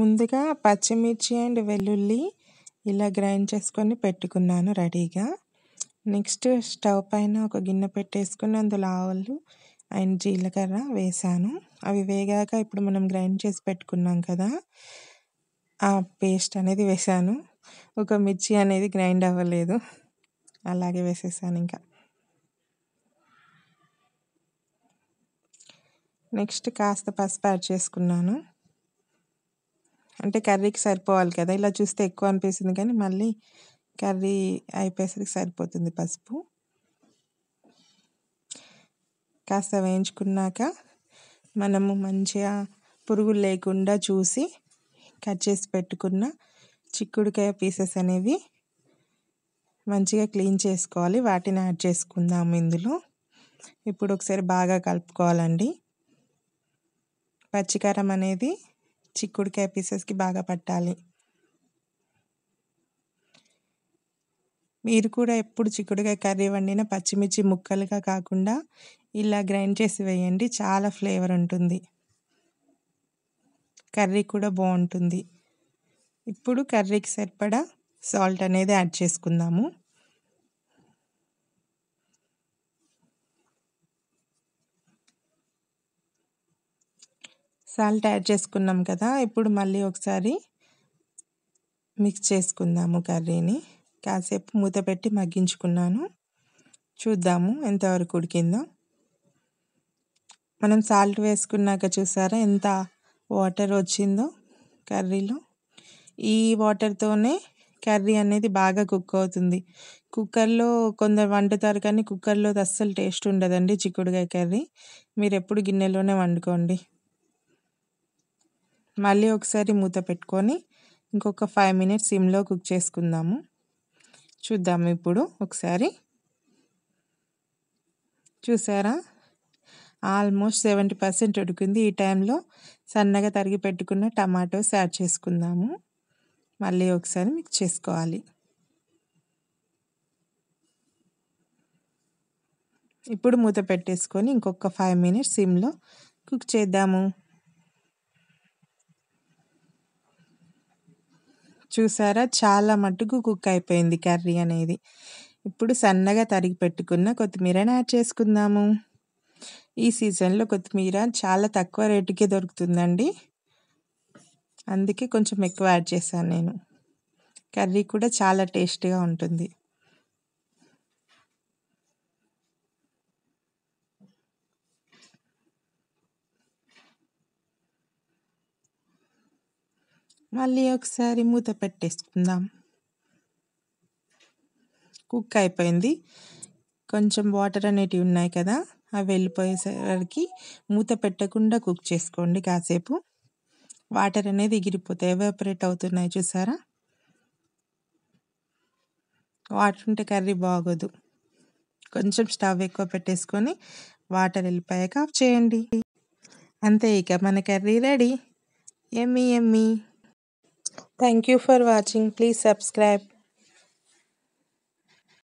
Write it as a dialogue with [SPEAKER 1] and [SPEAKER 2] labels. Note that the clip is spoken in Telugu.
[SPEAKER 1] ముందుగా పచ్చిమిర్చి అండ్ వెల్లుల్లి ఇలా గ్రైండ్ చేసుకొని పెట్టుకున్నాను రెడీగా నెక్స్ట్ స్టవ్ పైన ఒక గిన్నె పెట్టేసుకుని అందులో ఆవులు అండ్ జీలకర్ర వేసాను అవి వేగాక ఇప్పుడు మనం గ్రైండ్ చేసి పెట్టుకున్నాం కదా ఆ పేస్ట్ అనేది వేసాను ఒక మిర్చి అనేది గ్రైండ్ అవ్వలేదు అలాగే వేసేసాను ఇంకా నెక్స్ట్ కాస్త పసుపు యాడ్ చేసుకున్నాను అంటే కర్రీకి సరిపోవాలి కదా ఇలా చూస్తే ఎక్కువ అనిపిస్తుంది కానీ మళ్ళీ కర్రీ అయిపోయేసరికి సరిపోతుంది పసుపు కాస్త వేయించుకున్నాక మనము మంచిగా పురుగులు లేకుండా చూసి కట్ చేసి పెట్టుకున్న చిక్కుడుకాయ పీసెస్ అనేవి మంచిగా క్లీన్ చేసుకోవాలి వాటిని యాడ్ చేసుకుందాము ఇందులో ఇప్పుడు ఒకసారి బాగా కలుపుకోవాలండి పచ్చికారం అనేది చిక్కుడుకాయ పీసెస్కి బాగా పట్టాలి మీరు కూడా ఎప్పుడు చిక్కుడుకాయ కర్రీ వండిన పచ్చిమిర్చి ముక్కలుగా కాకుండా ఇలా గ్రైండ్ చేసి వేయండి చాలా ఫ్లేవర్ ఉంటుంది కర్రీ కూడా బాగుంటుంది ఇప్పుడు కర్రీకి సరిపడా సాల్ట్ అనేది యాడ్ చేసుకుందాము సాల్ట్ యాడ్ చేసుకున్నాం కదా ఇప్పుడు మళ్ళీ ఒకసారి మిక్స్ చేసుకుందాము కర్రీని కాసేపు మూత పెట్టి మగ్గించుకున్నాను చూద్దాము ఎంతవరకు ఉడికిందో మనం సాల్ట్ వేసుకున్నాక చూసారా ఎంత వాటర్ వచ్చిందో కర్రీలో ఈ వాటర్తోనే కర్రీ అనేది బాగా కుక్ అవుతుంది కుక్కర్లో కొందరు వండుతారు కానీ కుక్కర్లో అస్సలు టేస్ట్ ఉండదండి చిక్కుడుకాయ కర్రీ మీరు ఎప్పుడు గిన్నెలోనే వండుకోండి మళ్ళీ ఒకసారి మూత పెట్టుకొని ఇంకొక ఫైవ్ మినిట్స్ సిమ్లో కుక్ చేసుకుందాము చూద్దాము ఇప్పుడు ఒకసారి చూసారా ఆల్మోస్ట్ సెవెంటీ పర్సెంట్ ఉడికింది ఈ టైంలో సన్నగా తరిగి పెట్టుకున్న టమాటోస్ యాడ్ చేసుకుందాము మళ్ళీ ఒకసారి మిక్స్ చేసుకోవాలి ఇప్పుడు మూత పెట్టేసుకొని ఇంకొక ఫైవ్ మినిట్స్ సిమ్లో కుక్ చేద్దాము చూసారా చాలా మట్టుకు కుక్ అయిపోయింది కర్రీ అనేది ఇప్పుడు సన్నగా తరిగి పెట్టుకున్న కొత్తిమీరని యాడ్ చేసుకుందాము ఈ సీజన్లో కొత్తిమీర చాలా తక్కువ రేటుకే దొరుకుతుందండి అందుకే కొంచెం ఎక్కువ యాడ్ చేశాను నేను కర్రీ కూడా చాలా టేస్ట్గా ఉంటుంది మళ్ళీ ఒకసారి మూత పెట్టేసుకుందాం కుక్ అయిపోయింది కొంచెం వాటర్ అనేటివి ఉన్నాయి కదా అవి వెళ్ళిపోయేసరికి మూత పెట్టకుండా కుక్ చేసుకోండి కాసేపు వాటర్ అనేది ఎగిరిపోతాయి ఎవాపరేట్ అవుతున్నాయి చూసారా వాటర్ ఉంటే కర్రీ బాగోదు కొంచెం స్టవ్ ఎక్కువ పెట్టేసుకొని వాటర్ వెళ్ళిపోయాక ఆఫ్ చేయండి అంతే ఇక మన కర్రీ రెడీ ఎమ్మి ఎమ్మి Thank you for watching. Please subscribe.